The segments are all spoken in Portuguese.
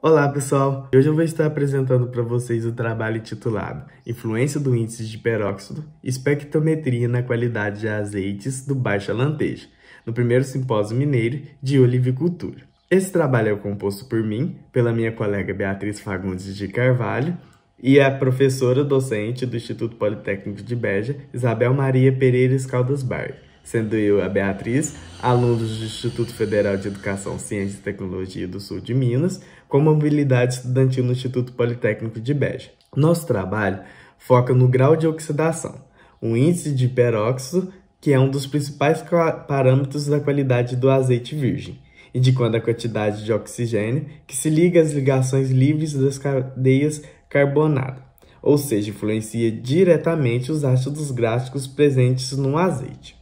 Olá pessoal, hoje eu vou estar apresentando para vocês o trabalho titulado Influência do Índice de Peróxido, Espectrometria na Qualidade de Azeites do Baixa Lanteja, no primeiro simpósio mineiro de olivicultura. Esse trabalho é composto por mim, pela minha colega Beatriz Fagundes de Carvalho e a professora docente do Instituto Politécnico de Beja, Isabel Maria Pereira Caldas Barre sendo eu a Beatriz, aluno do Instituto Federal de Educação, Ciência e Tecnologia do Sul de Minas, com mobilidade estudantil no Instituto Politécnico de Beja. Nosso trabalho foca no grau de oxidação, o índice de peróxido, que é um dos principais parâmetros da qualidade do azeite virgem, e de quando a quantidade de oxigênio que se liga às ligações livres das cadeias carbonadas ou seja, influencia diretamente os ácidos gráficos presentes no azeite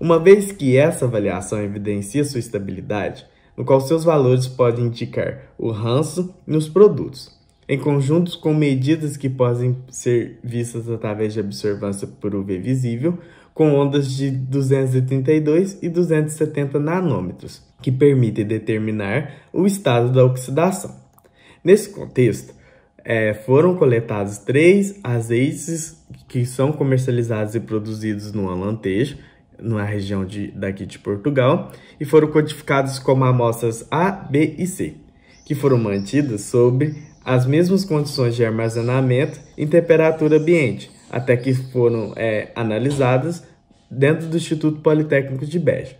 uma vez que essa avaliação evidencia sua estabilidade, no qual seus valores podem indicar o ranço nos produtos, em conjuntos com medidas que podem ser vistas através de observância por UV visível, com ondas de 232 e 270 nanômetros, que permitem determinar o estado da oxidação. Nesse contexto, é, foram coletados três azeites que são comercializados e produzidos no Alantejo, na região de, daqui de Portugal e foram codificados como amostras A, B e C, que foram mantidas sob as mesmas condições de armazenamento em temperatura ambiente, até que foram é, analisadas dentro do Instituto Politécnico de Beja.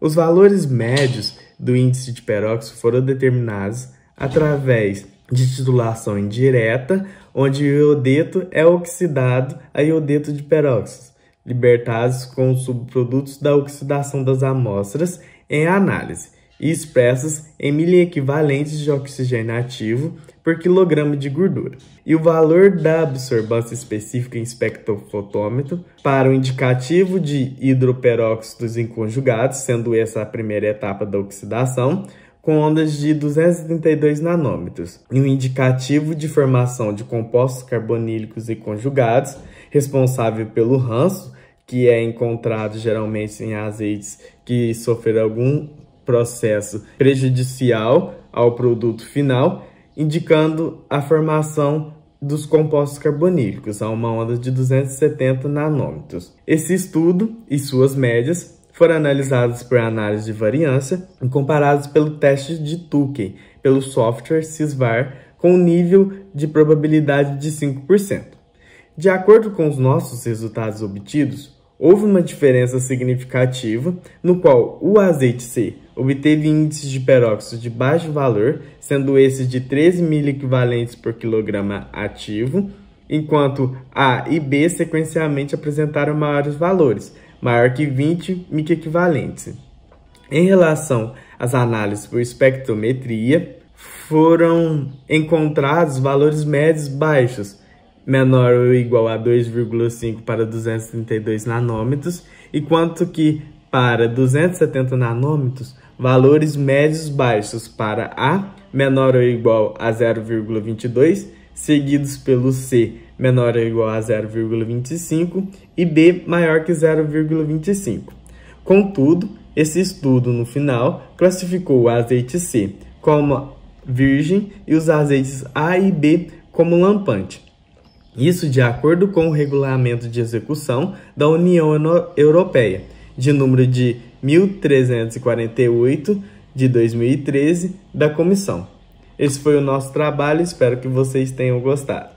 Os valores médios do índice de peróxido foram determinados através de titulação indireta, onde o iodeto é oxidado a iodeto de peróxido libertados com subprodutos da oxidação das amostras em análise e expressas em miliequivalentes de oxigênio ativo por quilograma de gordura. E o valor da absorvância específica em espectrofotômetro para o indicativo de hidroperóxidos inconjugados, sendo essa a primeira etapa da oxidação, com ondas de 232 nanômetros e um indicativo de formação de compostos carbonílicos e conjugados, responsável pelo ranço, que é encontrado geralmente em azeites que sofreram algum processo prejudicial ao produto final, indicando a formação dos compostos carbonílicos a uma onda de 270 nanômetros. Esse estudo e suas médias foram analisados por análise de variância e comparados pelo teste de Tukey, pelo software CISVAR, com nível de probabilidade de 5%. De acordo com os nossos resultados obtidos, houve uma diferença significativa no qual o azeite C obteve índices de peróxido de baixo valor, sendo esse de 13 mil equivalentes por quilograma ativo, enquanto A e B sequencialmente apresentaram maiores valores, maior que 20 microequivalentes. Em relação às análises por espectrometria, foram encontrados valores médios baixos, menor ou igual a 2,5 para 232 nanômetros, quanto que para 270 nanômetros, valores médios baixos para A menor ou igual a 0,22, seguidos pelo C menor ou igual a 0,25 e b maior que 0,25. Contudo, esse estudo, no final, classificou o azeite C como virgem e os azeites A e B como lampante. Isso de acordo com o regulamento de execução da União Europeia, de número de 1348 de 2013 da comissão. Esse foi o nosso trabalho, espero que vocês tenham gostado.